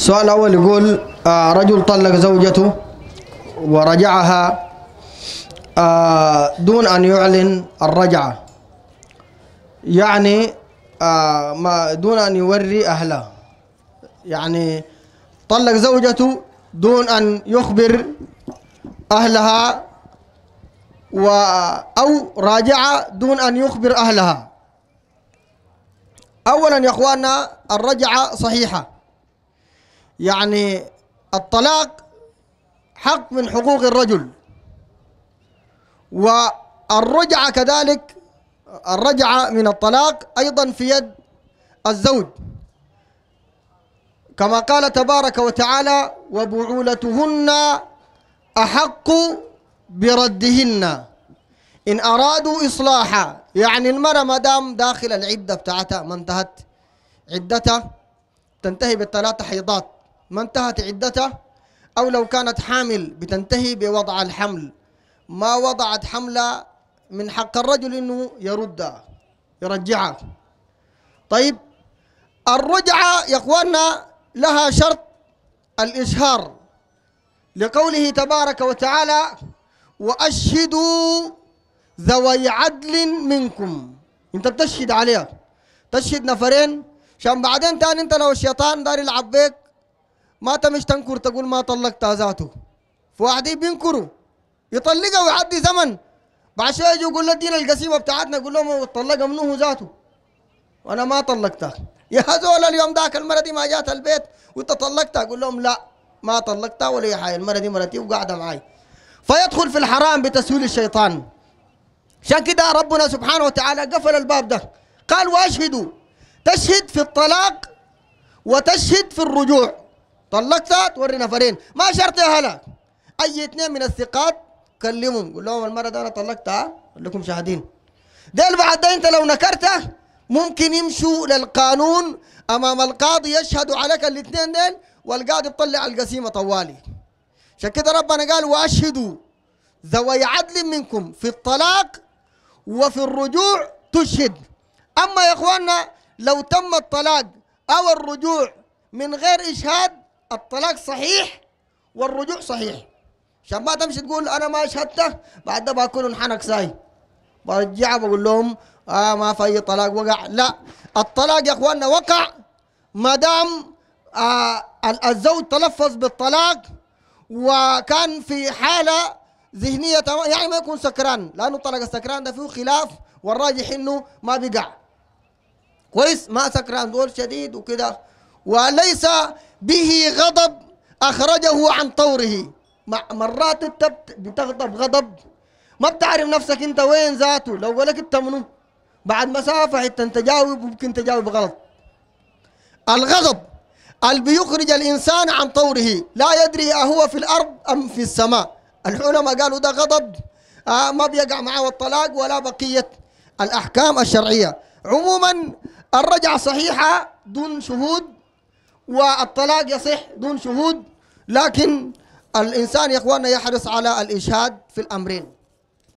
السؤال الأول يقول آه رجل طلق زوجته ورجعها آه دون أن يعلن الرجعة يعني آه ما دون أن يوري أهله يعني طلق زوجته دون أن يخبر أهلها و أو راجع دون أن يخبر أهلها أولا يا إخواننا الرجعة صحيحة يعني الطلاق حق من حقوق الرجل والرجعة كذلك الرجعة من الطلاق أيضا في يد الزوج كما قال تبارك وتعالى وبعولتهن أحق بردهن إن أرادوا إصلاحا يعني المرأة ما دام داخل العدة بتاعتها ما انتهت عدتها تنتهي بالثلاثة حيضات ما انتهت عدته أو لو كانت حامل بتنتهي بوضع الحمل ما وضعت حملة من حق الرجل أنه يردها يرجعها طيب الرجعة يا إخواننا لها شرط الإشهار لقوله تبارك وتعالى وأشهدوا ذوي عدل منكم أنت بتشهد عليها تشهد نفرين عشان بعدين تاني أنت لو الشيطان داري يلعب بيك ما تمش تنكر تقول ما طلقتها ذاته فواحدين بينكروا يطلقها ويعدي زمن بعد شويه يجوا يقول لنا ادينا القسيمه بتاعتنا يقول لهم طلقها منه ذاته وانا ما طلقتها يا هذول اليوم ذاك المره دي ما جات البيت وانت طلقتها اقول لهم لا ما طلقتها ولا اي حاجه المره دي مرتي وقاعده معي فيدخل في الحرام بتسويل الشيطان عشان كده ربنا سبحانه وتعالى قفل الباب ده قال واشهدوا تشهد في الطلاق وتشهد في الرجوع طلقتها توري نفرين ما شرط يا هلا اي اثنين من الثقات كلمهم قول لهم المره دي انا طلقتها لكم شاهدين ديل بعد ده انت لو نكرته ممكن يمشوا للقانون امام القاضي يشهدوا عليك الاثنين ديل والقاضي يطلع القسيمه طوالي عشان كده ربنا قال واشهدوا ذوي عدل منكم في الطلاق وفي الرجوع تشهد اما يا اخواننا لو تم الطلاق او الرجوع من غير اشهاد الطلاق صحيح والرجوع صحيح عشان ما تمشي تقول انا ما شهدته بعد ده بكون انحنك ساي برجع بقول لهم اه ما في اي طلاق وقع لا الطلاق يا اخواننا وقع ما دام آه الزوج تلفظ بالطلاق وكان في حاله ذهنيه يعني ما يكون سكران لانه الطلاق السكران ده فيه خلاف والراجح انه ما بيقع كويس ما سكران دول شديد وكده وليس به غضب أخرجه عن طوره مرات انت بتغضب غضب ما بتعرف نفسك انت وين ذاته لو قالك انت منو بعد مسافة حتى انت تجاوب ممكن تجاوب غلط الغضب اللي بيخرج الإنسان عن طوره لا يدري أهو في الأرض أم في السماء العلماء قالوا ده غضب آه ما بيقع معه الطلاق ولا بقية الأحكام الشرعية عموما الرجعة صحيحة دون شهود والطلاق يصح دون شهود لكن الإنسان يا إخواننا يحرص على الإشهاد في الأمرين